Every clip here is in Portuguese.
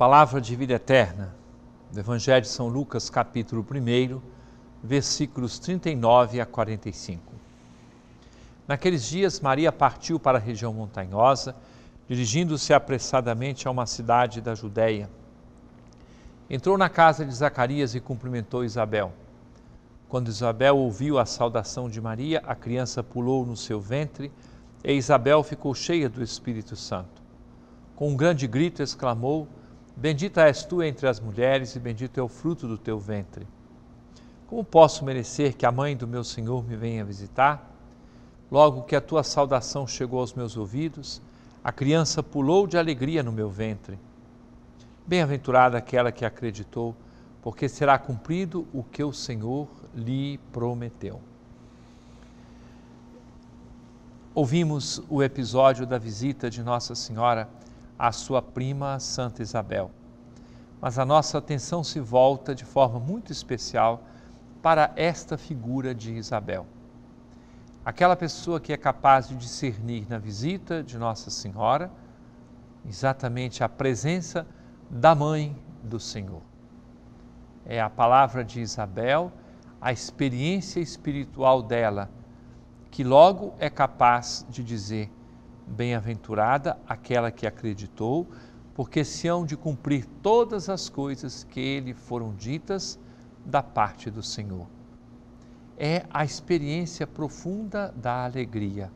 Palavra de vida eterna, do Evangelho de São Lucas, capítulo 1, versículos 39 a 45. Naqueles dias, Maria partiu para a região montanhosa, dirigindo-se apressadamente a uma cidade da Judéia. Entrou na casa de Zacarias e cumprimentou Isabel. Quando Isabel ouviu a saudação de Maria, a criança pulou no seu ventre e Isabel ficou cheia do Espírito Santo. Com um grande grito, exclamou: Bendita és tu entre as mulheres, e bendito é o fruto do teu ventre. Como posso merecer que a mãe do meu Senhor me venha visitar? Logo que a tua saudação chegou aos meus ouvidos, a criança pulou de alegria no meu ventre. Bem-aventurada aquela que acreditou, porque será cumprido o que o Senhor lhe prometeu. Ouvimos o episódio da visita de Nossa Senhora à sua prima Santa Isabel. Mas a nossa atenção se volta de forma muito especial para esta figura de Isabel. Aquela pessoa que é capaz de discernir na visita de Nossa Senhora exatamente a presença da mãe do Senhor. É a palavra de Isabel, a experiência espiritual dela, que logo é capaz de dizer: Bem-aventurada aquela que acreditou, porque se hão de cumprir todas as coisas que ele foram ditas da parte do Senhor. É a experiência profunda da alegria.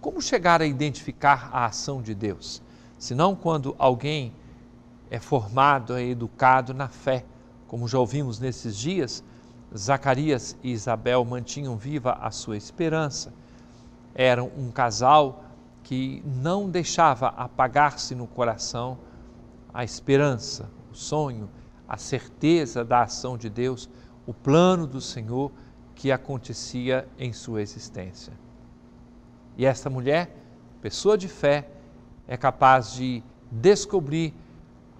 Como chegar a identificar a ação de Deus? Senão quando alguém é formado, é educado na fé, como já ouvimos nesses dias, Zacarias e Isabel mantinham viva a sua esperança. Eram um casal que não deixava apagar-se no coração a esperança, o sonho, a certeza da ação de Deus, o plano do Senhor que acontecia em sua existência. E esta mulher, pessoa de fé, é capaz de descobrir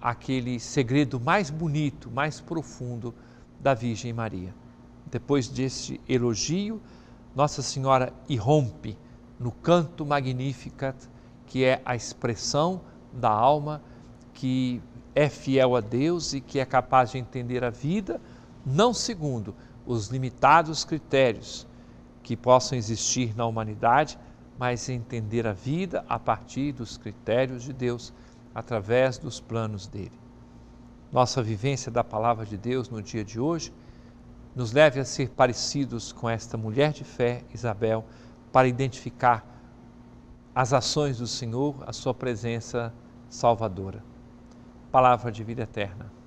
aquele segredo mais bonito, mais profundo da Virgem Maria. Depois deste elogio, Nossa Senhora irrompe no canto Magnificat, que é a expressão da alma que é fiel a Deus e que é capaz de entender a vida, não segundo os limitados critérios que possam existir na humanidade, mas entender a vida a partir dos critérios de Deus, através dos planos dele. Nossa vivência da palavra de Deus no dia de hoje nos leve a ser parecidos com esta mulher de fé, Isabel, para identificar as ações do Senhor, a sua presença salvadora. Palavra de vida eterna.